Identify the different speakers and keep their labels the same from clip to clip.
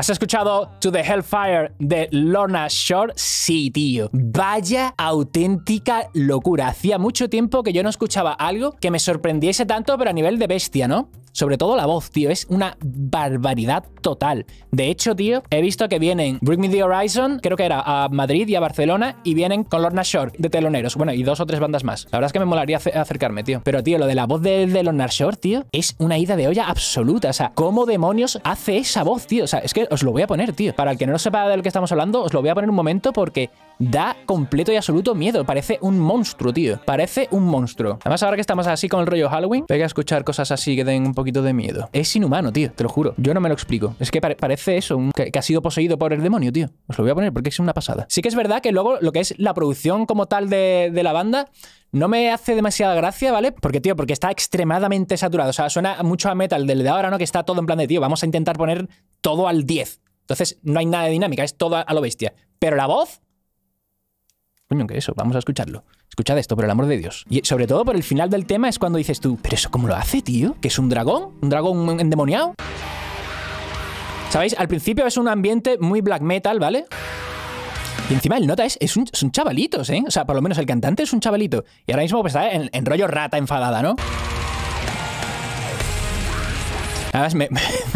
Speaker 1: ¿Has escuchado To the Hellfire de Lorna Shore? Sí, tío. Vaya auténtica locura. Hacía mucho tiempo que yo no escuchaba algo que me sorprendiese tanto, pero a nivel de bestia, ¿no? Sobre todo la voz, tío, es una barbaridad total. De hecho, tío, he visto que vienen Bring Me The Horizon, creo que era a Madrid y a Barcelona, y vienen con Lorna Shore de teloneros. Bueno, y dos o tres bandas más. La verdad es que me molaría acercarme, tío. Pero, tío, lo de la voz de, Lorna Shore, tío, es una ida de olla absoluta. O sea, ¿cómo demonios hace esa voz, tío? O sea, es que os lo voy a poner, tío. Para el que no lo sepa del que estamos hablando, os lo voy a poner un momento porque da completo y absoluto miedo. Parece un monstruo, tío. Parece un monstruo. Además, ahora que estamos así con el rollo Halloween, pega a escuchar cosas así que den un poquito de miedo. Es inhumano, tío, te lo juro. Yo no me lo explico. Es que parece eso, que, ha sido poseído por el demonio, tío. Os lo voy a poner porque es una pasada. Sí que es verdad que luego lo que es la producción como tal de, de la banda no me hace demasiada gracia, ¿vale? Porque, tío, porque está extremadamente saturado. O sea, suena mucho a metal del de ahora, ¿no? Que está todo en plan de, tío, vamos a intentar poner todo al 10. Entonces, no hay nada de dinámica, es todo a lo bestia. Pero la voz Coño, ¿qué eso? Vamos a escucharlo. Escuchad esto, por el amor de Dios. Y sobre todo por el final del tema es cuando dices tú, ¿pero eso cómo lo hace, tío? ¿Que es un dragón? ¿Un dragón endemoniado? ¿Sabéis? Al principio es un ambiente muy black metal, ¿vale? Y encima el nota es, un, son chavalitos, ¿eh? O sea, por lo menos el cantante es un chavalito. Y ahora mismo pues, está en, rollo rata enfadada, ¿no? Además, me,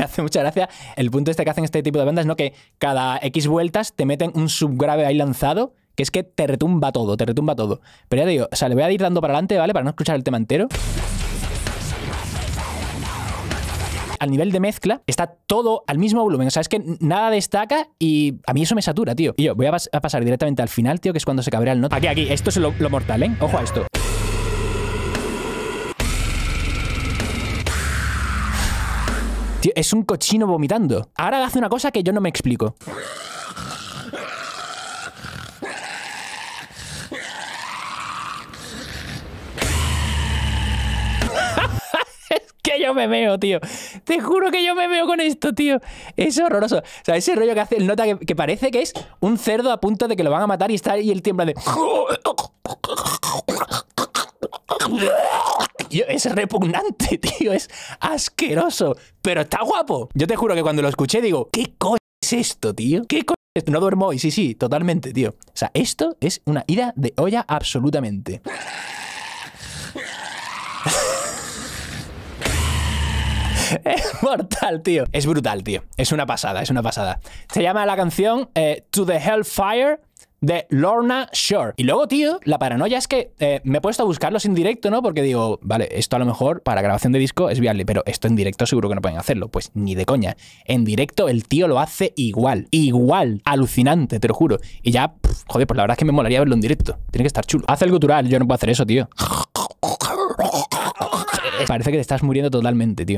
Speaker 1: hace mucha gracia el punto este que hacen este tipo de bandas, ¿no? Que cada X vueltas te meten un subgrave ahí lanzado que es que te retumba todo, te retumba todo. Pero ya te digo, o sea, le voy a ir dando para adelante, ¿vale? Para no escuchar el tema entero. Al nivel de mezcla está todo al mismo volumen. O sea, es que nada destaca y a mí eso me satura, tío. Y yo voy a, pasar directamente al final, tío, que es cuando se cabrea el nota. Aquí, aquí, esto es lo, lo mortal, ¿eh? Ojo a esto. Tío, es un cochino vomitando. Ahora hace una cosa que yo no me explico. yo me veo, tío. Te juro que yo me veo con esto, tío. Es horroroso. O sea, ese rollo que hace el nota que, parece que es un cerdo a punto de que lo van a matar y está ahí el tiembla de. es repugnante, tío. Es asqueroso. Pero está guapo. Yo te juro que cuando lo escuché digo, ¿qué coño es esto, tío? ¿Qué coño? No duermo hoy, sí, sí, totalmente, tío. O sea, esto es una ida de olla absolutamente. Es mortal, tío. Es brutal, tío. Es una pasada, es una pasada. Se llama la canción eh, To the Hellfire de Lorna Shore. Y luego, tío, la paranoia es que eh, me he puesto a buscarlos en directo, ¿no? Porque digo, vale, esto a lo mejor para grabación de disco es viable, pero esto en directo seguro que no pueden hacerlo. Pues ni de coña. En directo el tío lo hace igual, igual, alucinante, te lo juro. Y ya, joder, pues la verdad es que me molaría verlo en directo. Tiene que estar chulo. Hace el gutural, yo no puedo hacer eso, tío. Parece que te estás muriendo totalmente, tío.